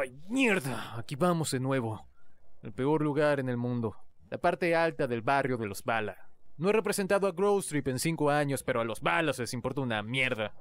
¡Ay, mierda! Aquí vamos de nuevo. El peor lugar en el mundo. La parte alta del barrio de los Bala. No he representado a Growstrip en cinco años, pero a los Balas les importa una mierda.